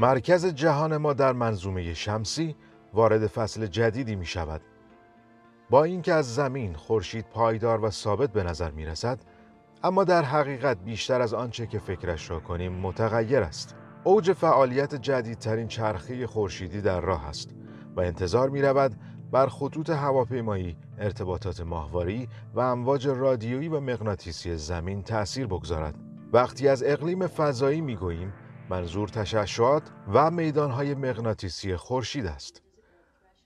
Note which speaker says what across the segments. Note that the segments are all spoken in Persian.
Speaker 1: مرکز جهان ما در منظومه شمسی وارد فصل جدیدی می شود. با اینکه از زمین خورشید پایدار و ثابت به نظر می رسد، اما در حقیقت بیشتر از آنچه که فکرش را کنیم متغیر است. اوج فعالیت جدیدترین چرخه خورشیدی در راه است و انتظار می رود بر خطوط هواپیمایی، ارتباطات ماهواری و امواج رادیویی و مغناطیسی زمین تأثیر بگذارد. وقتی از اقلیم فضایی می گوییم، منظور تشعشعات و میدانهای مغناطیسی خورشید است.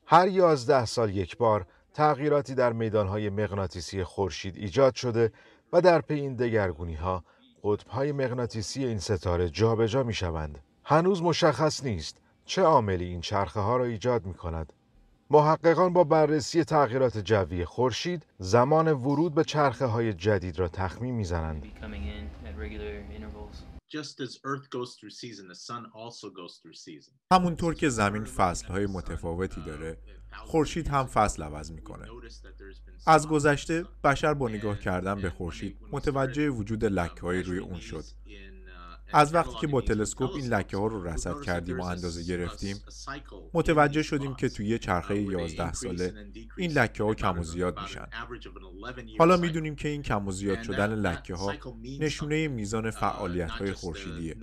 Speaker 1: هر یازده سال یک بار تغییراتی در میدانهای مغناطیسی خورشید ایجاد شده و در پی این دگرگونی ها قطبهای مغناطیسی این ستاره جابجا می شوند. هنوز مشخص نیست چه عاملی این چرخه ها را ایجاد می کند محققان با بررسی تغییرات جوی خورشید زمان ورود به چرخه های جدید را تخمین میزنند. همونطور که زمین فصل های
Speaker 2: متفاوتی داره، خورشید هم فصل عوض میکنه. از گذشته بشر با نگاه کردن به خورشید متوجه وجود لکه های روی اون شد یعنی از وقتی که با تلسکوپ این لکه ها رو رصد کردیم و اندازه گرفتیم متوجه شدیم که توی چرخه 11 ساله این لکه ها کم و زیاد میشن حالا میدونیم که این کم و زیاد شدن لکه ها نشونه میزان uh, فعالیت های خورشیدیه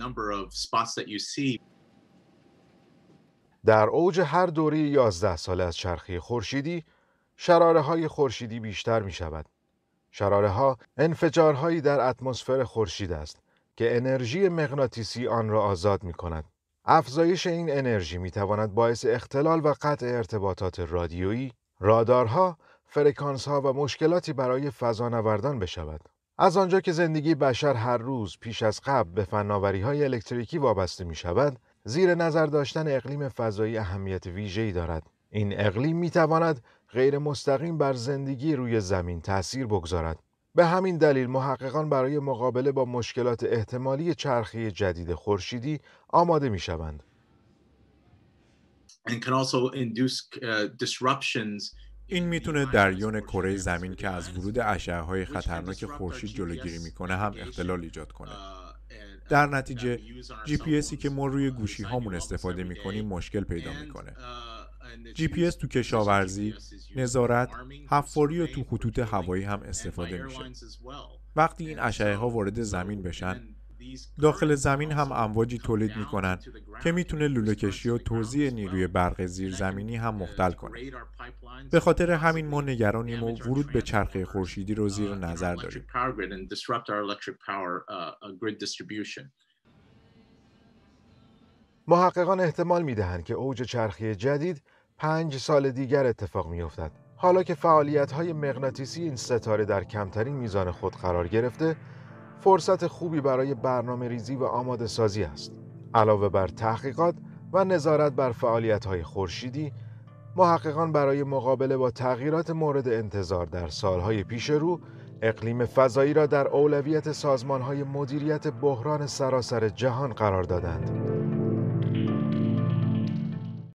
Speaker 1: در اوج هر دوره 11 ساله از چرخه خورشیدی شراره های خورشیدی بیشتر می شود. شراره ها انفجارهایی در اتمسفر خورشید است که انرژی مغناطیسی آن را آزاد می کند. افزایش این انرژی می تواند باعث اختلال و قطع ارتباطات رادیویی، رادارها، فرکانس ها و مشکلاتی برای فضانوردان بشود. از آنجا که زندگی بشر هر روز پیش از قبل به فناوری های الکتریکی وابسته می شود، زیر نظر داشتن اقلیم فضایی اهمیت ویژه‌ای دارد. این اقلیم می تواند غیر مستقیم بر زندگی روی زمین تأثیر بگذارد. به همین دلیل محققان برای مقابله با مشکلات احتمالی چرخی جدید خورشیدی آماده می شوند. Uh,
Speaker 2: این میتونه یون کره زمین که از ورود های خطرناک خورشید جلوگیری میکنه هم اختلال ایجاد کنه. Uh, uh, در نتیجه جی پی که ما روی گوشی هامون استفاده میکنیم مشکل پیدا میکنه جی پی تو کشاورزی، نظارت، حفاری و تو خطوط هوایی هم استفاده میشه. وقتی این اشعه ها وارد زمین بشن، داخل زمین هم امواجی تولید میکنن که میتونه لوله کشی و توزیع نیروی برق زیرزمینی هم مختل کنه. به خاطر همین ما نگرانیم و ورود به چرخه خورشیدی رو زیر نظر داریم.
Speaker 1: محققان احتمال میدهند که اوج چرخه جدید پنج سال دیگر اتفاق می افتد. حالا که فعالیت های مغناطیسی این ستاره در کمترین میزان خود قرار گرفته فرصت خوبی برای برنامه ریزی و آماده سازی است. علاوه بر تحقیقات و نظارت بر فعالیت های خورشیدی محققان برای مقابله با تغییرات مورد انتظار در سالهای پیش رو اقلیم فضایی را در اولویت های مدیریت بحران سراسر جهان قرار دادند.